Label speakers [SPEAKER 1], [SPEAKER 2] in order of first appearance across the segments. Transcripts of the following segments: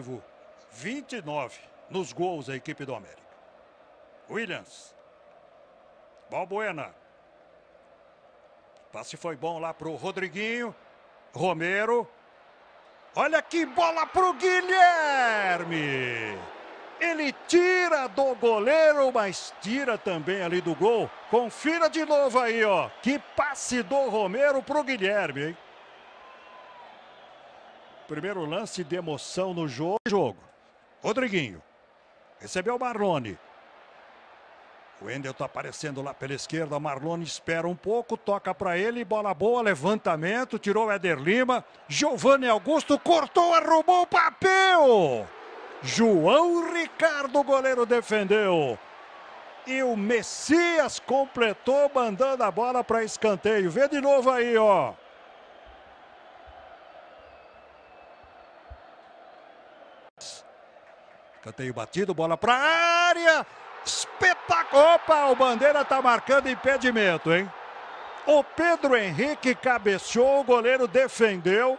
[SPEAKER 1] vivo 29 nos gols da equipe do América. Williams. Balbuena. passe foi bom lá para o Rodriguinho. Romero. Olha que bola para o Guilherme. Ele tira do goleiro, mas tira também ali do gol. Confira de novo aí, ó. Que passe do Romero para o Guilherme, hein? Primeiro lance de emoção no jogo. jogo. Rodriguinho. Recebeu o Marlone. O Endel está aparecendo lá pela esquerda. Marlone espera um pouco, toca para ele. Bola boa, levantamento. Tirou o Éder Lima. Giovanni Augusto cortou, arrumou o papel. João Ricardo, goleiro, defendeu. E o Messias completou, mandando a bola para escanteio. Vê de novo aí, ó. Canteio batido, bola para área. Espetáculo! Opa, o Bandeira está marcando impedimento, hein? O Pedro Henrique cabeceou, o goleiro defendeu.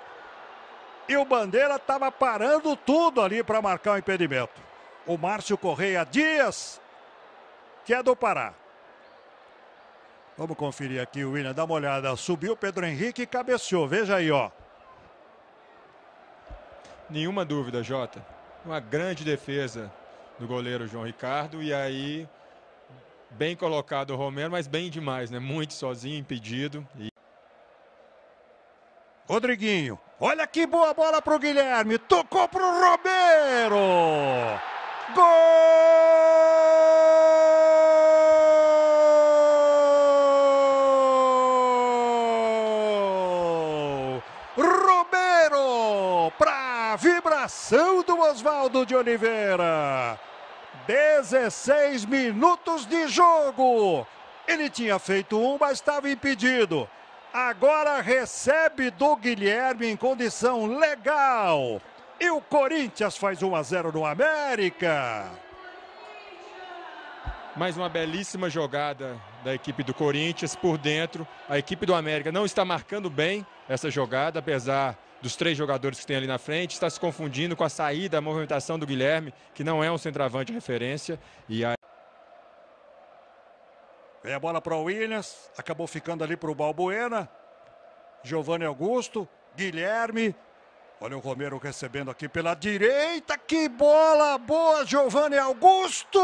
[SPEAKER 1] E o Bandeira estava parando tudo ali para marcar o impedimento. O Márcio Correia Dias, que é do Pará. Vamos conferir aqui o William, dá uma olhada. Subiu o Pedro
[SPEAKER 2] Henrique e cabeceou. Veja aí, ó. Nenhuma dúvida, Jota. Uma grande defesa do goleiro João Ricardo. E aí, bem colocado o Romero, mas bem demais, né? Muito sozinho, impedido. E... Rodriguinho, olha que boa bola para o Guilherme. Tocou para o
[SPEAKER 1] Romero. Gol! ação do Oswaldo de Oliveira. 16 minutos de jogo. Ele tinha feito um, mas estava impedido. Agora recebe do Guilherme em condição legal. E o Corinthians faz 1 a 0 no América.
[SPEAKER 2] Mais uma belíssima jogada da equipe do Corinthians por dentro. A equipe do América não está marcando bem essa jogada, apesar dos três jogadores que tem ali na frente, está se confundindo com a saída, a movimentação do Guilherme, que não é um centroavante de referência. E aí... Vem a bola para o Williams, acabou ficando ali para o Balbuena,
[SPEAKER 1] Giovanni Augusto, Guilherme. Olha o Romero recebendo aqui pela direita, que bola boa, Giovanni Augusto!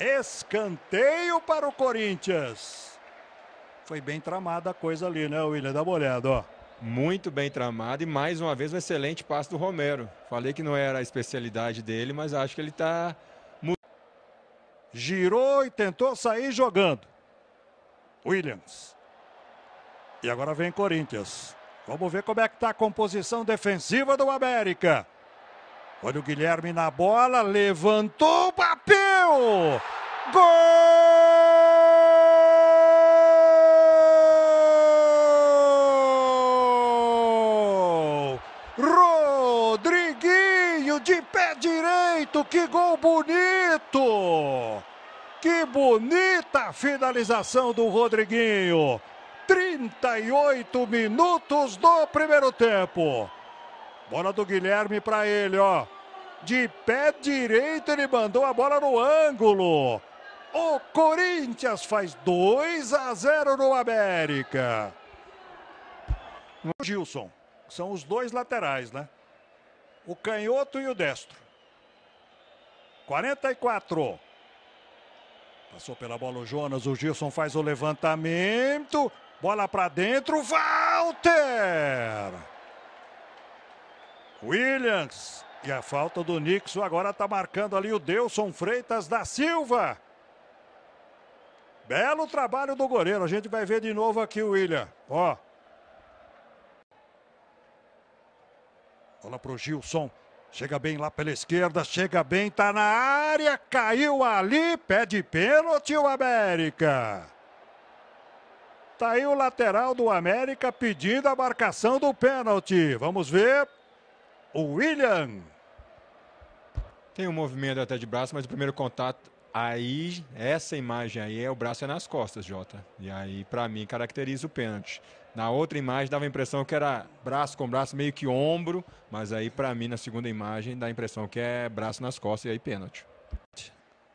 [SPEAKER 2] Escanteio para o Corinthians. Foi bem tramada a coisa ali, né, William? Dá uma olhada, ó muito bem tramado e mais uma vez um excelente passe do Romero. Falei que não era a especialidade dele, mas acho que ele está girou e tentou sair jogando. Williams.
[SPEAKER 1] E agora vem Corinthians. Vamos ver como é que está a composição defensiva do América. Olha o Guilherme na bola, levantou, bateu! Gol! de pé direito, que gol bonito! Que bonita finalização do Rodriguinho. 38 minutos do primeiro tempo. Bola do Guilherme para ele, ó. De pé direito ele mandou a bola no ângulo. O Corinthians faz 2 a 0 no América. Gilson, são os dois laterais, né? o canhoto e o destro. 44. Passou pela bola o Jonas, o Gilson faz o levantamento. Bola para dentro, Walter! Williams. E a falta do Nixon agora está marcando ali o Delson Freitas da Silva. Belo trabalho do goleiro. A gente vai ver de novo aqui o William. Ó, Bola pro Gilson. Chega bem lá pela esquerda, chega bem, tá na área, caiu ali, pede pênalti o América. Tá aí o lateral do América pedindo a marcação do pênalti. Vamos ver. O
[SPEAKER 2] William. Tem um movimento até de braço, mas o primeiro contato Aí, essa imagem aí é o braço é nas costas, Jota. E aí, para mim, caracteriza o pênalti. Na outra imagem dava a impressão que era braço com braço, meio que ombro, mas aí para mim na segunda imagem dá a impressão que é braço nas costas e aí pênalti.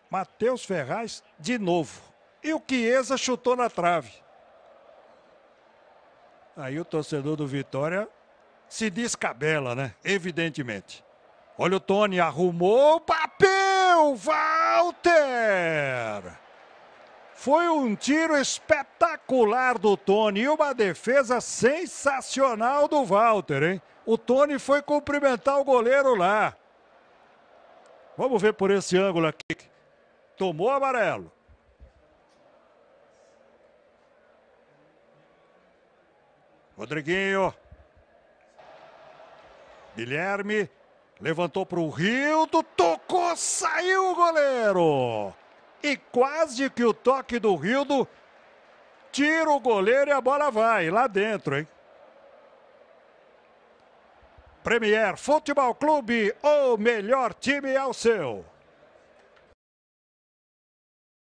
[SPEAKER 2] Matheus Ferraz de novo. E o Chiesa chutou na trave.
[SPEAKER 1] Aí o torcedor do Vitória se descabela, né? Evidentemente. Olha o Tony, arrumou o papel! Walter! Foi um tiro espetacular do Tony e uma defesa sensacional do Walter, hein? O Tony foi cumprimentar o goleiro lá. Vamos ver por esse ângulo aqui. Tomou amarelo. Rodriguinho. Guilherme. Levantou para o Rildo, tocou, saiu o goleiro. E quase que o toque do Rildo tira o goleiro e a bola vai lá dentro, hein? Premier Futebol Clube, o melhor time é o seu.